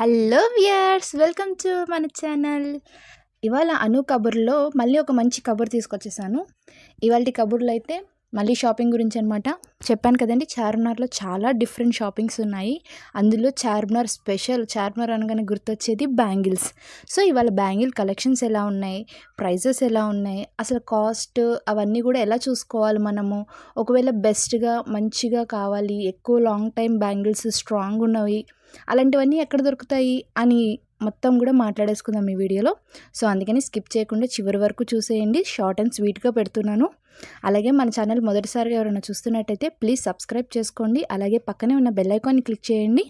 hello viewers welcome to మన channel ఇవాళ అను కబుర్లో మళ్ళీ ఒక మంచి కబుర్ తీసుకొచ్చేసాను ఇవాళ కబుర్లో అయితే మళ్ళీ షాపింగ్ గురించి అనమాట చెప్పాను కదండి చార్మినార్లో చాలా డిఫరెంట్ షాపింగ్స్ ఉన్నాయి అందులో చార్మినార్ స్పెషల్ చార్మినార్ అనగానే గుర్తొచ్చేది బ్యాంగిల్స్ సో ఇవాళ బ్యాంగిల్ కలెక్షన్స్ ఎలా ఉన్నాయి ప్రైజెస్ ఎలా ఉన్నాయి అసలు కాస్ట్ అవన్నీ కూడా ఎలా చూసుకోవాలి మనము ఒకవేళ బెస్ట్గా మంచిగా కావాలి ఎక్కువ లాంగ్ టైం బ్యాంగిల్స్ స్ట్రాంగ్ ఉన్నవి అలాంటివన్నీ ఎక్కడ దొరుకుతాయి అని మొత్తం కూడా మాట్లాడేసుకుందాం ఈ వీడియోలో సో అందుకని స్కిప్ చేయకుండా చివరి వరకు చూసేయండి షార్ట్ అండ్ స్వీట్గా పెడుతున్నాను అలాగే మన ఛానల్ మొదటిసారిగా ఎవరైనా చూస్తున్నట్టయితే ప్లీజ్ సబ్స్క్రైబ్ చేసుకోండి అలాగే పక్కనే ఉన్న బెల్ ఐకాన్ని క్లిక్ చేయండి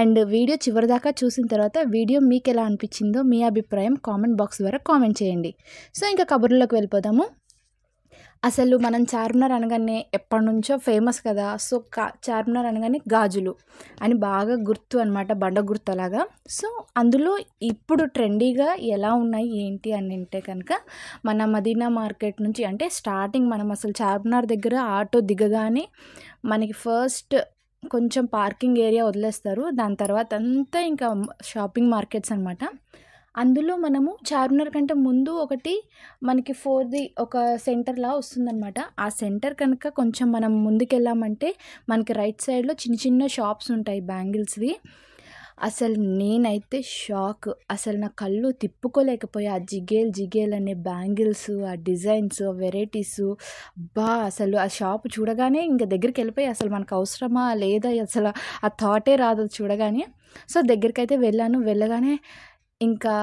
అండ్ వీడియో చివరి దాకా చూసిన తర్వాత వీడియో మీకు ఎలా అనిపించిందో మీ అభిప్రాయం కామెంట్ బాక్స్ ద్వారా కామెంట్ చేయండి సో ఇంకా కబుర్లోకి వెళ్ళిపోదాము అసలు మనం చార్మినార్ అనగానే ఎప్పటి నుంచో ఫేమస్ కదా సో కా చార్మినార్ అనగానే గాజులు అని బాగా గుర్తు అనమాట బండ గుర్తు అలాగా సో అందులో ఇప్పుడు ట్రెండీగా ఎలా ఉన్నాయి ఏంటి అని అంటే కనుక మన మదీనా మార్కెట్ నుంచి అంటే స్టార్టింగ్ మనం అసలు చార్మినార్ దగ్గర ఆటో దిగగానే మనకి ఫస్ట్ కొంచెం పార్కింగ్ ఏరియా వదిలేస్తారు దాని తర్వాత అంతా ఇంకా షాపింగ్ మార్కెట్స్ అనమాట అందులో మనము చార్మినార్ కంటే ముందు ఒకటి మనకి ఫోర్ ది ఒక సెంటర్లా వస్తుందన్నమాట ఆ సెంటర్ కనుక కొంచెం మనం ముందుకెళ్ళామంటే మనకి రైట్ సైడ్లో చిన్న చిన్న షాప్స్ ఉంటాయి బ్యాంగిల్స్వి అసలు నేనైతే షాక్ అసలు నా కళ్ళు తిప్పుకోలేకపోయా ఆ జిగేల్ జిగేల్ అనే బ్యాంగిల్స్ ఆ డిజైన్స్ ఆ వెరైటీస్ బా అసలు ఆ షాప్ చూడగానే ఇంకా దగ్గరికి వెళ్ళిపోయి అసలు మనకు అవసరమా లేదా అసలు ఆ థాటే రాదు చూడగానే సో దగ్గరికి అయితే వెళ్ళాను వెళ్ళగానే ఇంకా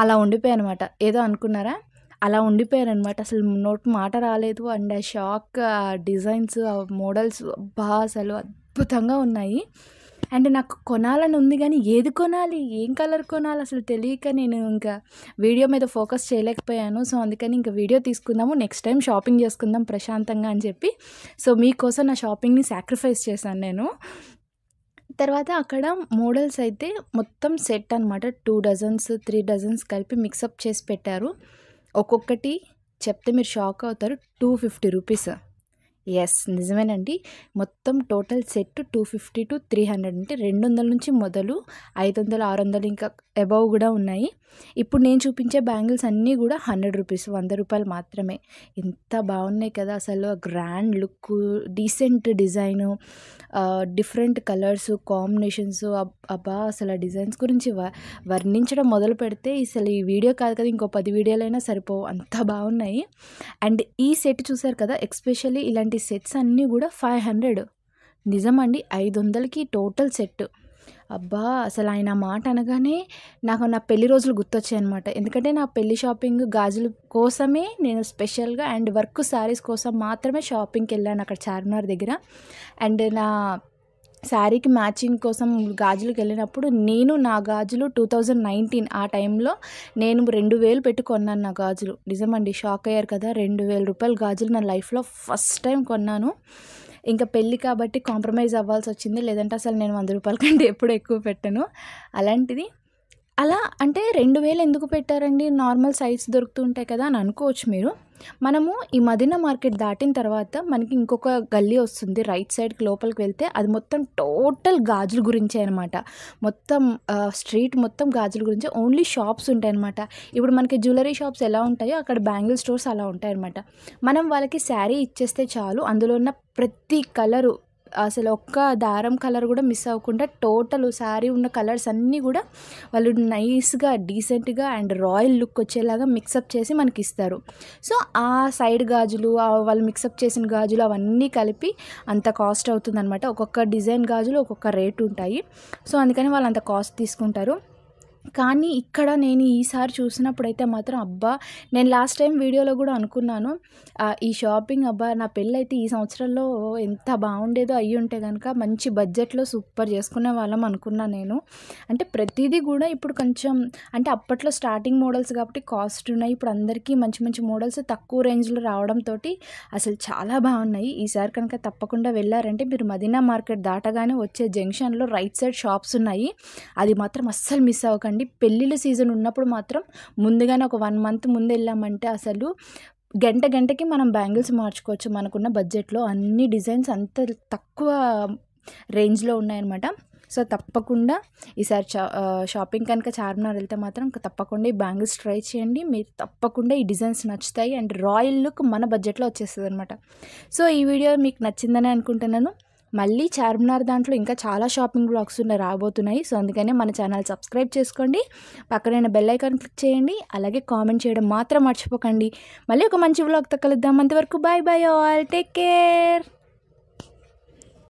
అలా ఉండిపోయాను అనమాట ఏదో అనుకున్నారా అలా ఉండిపోయాను అనమాట అసలు నోటి మాట రాలేదు అండ్ ఆ షాక్ ఆ డిజైన్స్ ఆ మోడల్స్ బాగా అసలు అద్భుతంగా ఉన్నాయి అండ్ నాకు కొనాలని ఉంది కానీ ఏది కొనాలి ఏం కలర్ కొనాలి అసలు తెలియక నేను ఇంకా వీడియో మీద ఫోకస్ చేయలేకపోయాను సో అందుకని ఇంకా వీడియో తీసుకుందాము నెక్స్ట్ టైం షాపింగ్ చేసుకుందాం ప్రశాంతంగా అని చెప్పి సో మీకోసం నా షాపింగ్ని సాక్రిఫైస్ చేశాను నేను తర్వాత అక్కడ మోడల్స్ అయితే మొత్తం సెట్ అనమాట టూ డజన్స్ త్రీ డజన్స్ కలిపి మిక్సప్ చేసి పెట్టారు ఒక్కొక్కటి చెప్తే మీరు షాక్ అవుతారు టూ ఫిఫ్టీ రూపీస్ ఎస్ నిజమేనండి మొత్తం total set two fifty to three hundred అంటే రెండు వందల నుంచి మొదలు ఐదు వందలు ఆరు వందలు ఇంకా అబౌవ్ కూడా ఉన్నాయి ఇప్పుడు నేను చూపించే బ్యాంగిల్స్ అన్నీ కూడా హండ్రెడ్ రూపీస్ వంద రూపాయలు మాత్రమే ఎంత బాగున్నాయి కదా అసలు grand look decent design different colours combinations అబ్బా అసలు ఆ డిజైన్స్ గురించి వర్ణించడం మొదలు పెడితే అసలు ఈ వీడియో కాదు కదా ఇంకో పది వీడియోలైనా సరిపోవు అంత బాగున్నాయి అండ్ ఈ సెట్ చూసారు కదా ఎక్స్పెషల్లీ ఇలాంటి సెట్స్ అన్నీ కూడా ఫైవ్ హండ్రెడ్ నిజమండి ఐదు వందలకి టోటల్ సెట్ అబ్బా అసలు ఆయన మాట అనగానే నాకు నా పెళ్లి రోజులు గుర్తొచ్చాయి అనమాట ఎందుకంటే నా పెళ్లి షాపింగ్ గాజుల కోసమే నేను స్పెషల్గా అండ్ వర్క్ శారీస్ కోసం మాత్రమే షాపింగ్కి వెళ్ళాను అక్కడ చార్మినార్ దగ్గర అండ్ నా శారీకి మ్యాచింగ్ కోసం గాజులకు వెళ్ళినప్పుడు నేను నా గాజులు టూ థౌజండ్ నైన్టీన్ ఆ టైంలో నేను రెండు వేలు పెట్టి కొన్నాను నా గాజులు నిజమండి షాక్ అయ్యారు కదా రెండు వేల రూపాయలు గాజులు నా లైఫ్లో ఫస్ట్ టైం కొన్నాను ఇంకా పెళ్ళి కాబట్టి కాంప్రమైజ్ అవ్వాల్సి వచ్చింది లేదంటే అసలు నేను వంద రూపాయల కంటే ఎప్పుడు ఎక్కువ పెట్టను అలాంటిది అలా అంటే రెండు వేలు ఎందుకు పెట్టారండి నార్మల్ సైజ్ దొరుకుతుంటాయి కదా అని అనుకోవచ్చు మీరు మనము ఈ మదిన మార్కెట్ దాటిన తర్వాత మనకి ఇంకొక గల్లీ వస్తుంది రైట్ సైడ్కి లోపలికి వెళ్తే అది మొత్తం టోటల్ గాజుల గురించే అనమాట మొత్తం స్ట్రీట్ మొత్తం గాజుల గురించి ఓన్లీ షాప్స్ ఉంటాయన్నమాట ఇప్పుడు మనకి జ్యువెలరీ షాప్స్ ఎలా ఉంటాయో అక్కడ బ్యాంగిల్ స్టోర్స్ అలా ఉంటాయన్నమాట మనం వాళ్ళకి శారీ ఇచ్చేస్తే చాలు అందులో ఉన్న ప్రతి కలరు అసలు ఒక్క దారం కలర్ కూడా మిస్ అవ్వకుండా టోటల్ శారీ ఉన్న కలర్స్ అన్నీ కూడా వాళ్ళు నైస్గా డీసెంట్గా అండ్ రాయల్ లుక్ వచ్చేలాగా మిక్సప్ చేసి మనకి ఇస్తారు సో ఆ సైడ్ గాజులు వాళ్ళు మిక్సప్ చేసిన గాజులు అవన్నీ కలిపి అంత కాస్ట్ అవుతుందన్నమాట ఒక్కొక్క డిజైన్ గాజులు ఒక్కొక్క రేటు ఉంటాయి సో అందుకని వాళ్ళు అంత కాస్ట్ తీసుకుంటారు కానీ ఇక్కడ నేను ఈసారి చూసినప్పుడైతే మాత్రం అబ్బా నేను లాస్ట్ టైం వీడియోలో కూడా అనుకున్నాను ఈ షాపింగ్ అబ్బా నా పెళ్ళైతే ఈ సంవత్సరంలో ఎంత బాగుండేదో అయ్యి ఉంటే కనుక మంచి బడ్జెట్లో సూపర్ చేసుకునే వాళ్ళం అనుకున్నా నేను అంటే ప్రతిదీ కూడా ఇప్పుడు కొంచెం అంటే అప్పట్లో స్టార్టింగ్ మోడల్స్ కాబట్టి కాస్ట్ ఉన్నాయి ఇప్పుడు అందరికీ మంచి మంచి మోడల్స్ తక్కువ రేంజ్లో రావడంతో అసలు చాలా బాగున్నాయి ఈసారి కనుక తప్పకుండా వెళ్ళారంటే మీరు మదీనా మార్కెట్ దాటగానే వచ్చే జంక్షన్లో రైట్ సైడ్ షాప్స్ ఉన్నాయి అది మాత్రం అస్సలు మిస్ అవ్వకండి వెళ్ళండి పెళ్ళిళ్ళ సీజన్ ఉన్నప్పుడు మాత్రం ముందుగానే ఒక వన్ మంత్ ముందు వెళ్ళామంటే అసలు గంట గంటకి మనం బ్యాంగిల్స్ మార్చుకోవచ్చు మనకున్న బడ్జెట్లో అన్ని డిజైన్స్ అంత తక్కువ రేంజ్లో ఉన్నాయన్నమాట సో తప్పకుండా ఈసారి షాపింగ్ కనుక చార్మినార్ వెళ్తే మాత్రం తప్పకుండా ఈ బ్యాంగిల్స్ ట్రై చేయండి మీరు తప్పకుండా ఈ డిజైన్స్ నచ్చుతాయి అండ్ రాయల్ లుక్ మన బడ్జెట్లో వచ్చేస్తుంది అనమాట సో ఈ వీడియో మీకు నచ్చిందని అనుకుంటున్నాను మళ్ళీ చార్మినార్ దాంట్లో ఇంకా చాలా షాపింగ్ బ్లాగ్స్ ఉన్నాయి రాబోతున్నాయి సో అందుకనే మన ఛానల్ సబ్స్క్రైబ్ చేసుకోండి పక్కనైనా బెల్ ఐకాన్ క్లిక్ చేయండి అలాగే కామెంట్ చేయడం మాత్రం మర్చిపోకండి మళ్ళీ ఒక మంచి బ్లాగ్తో కలుద్దాం అంతవరకు bye bye all take care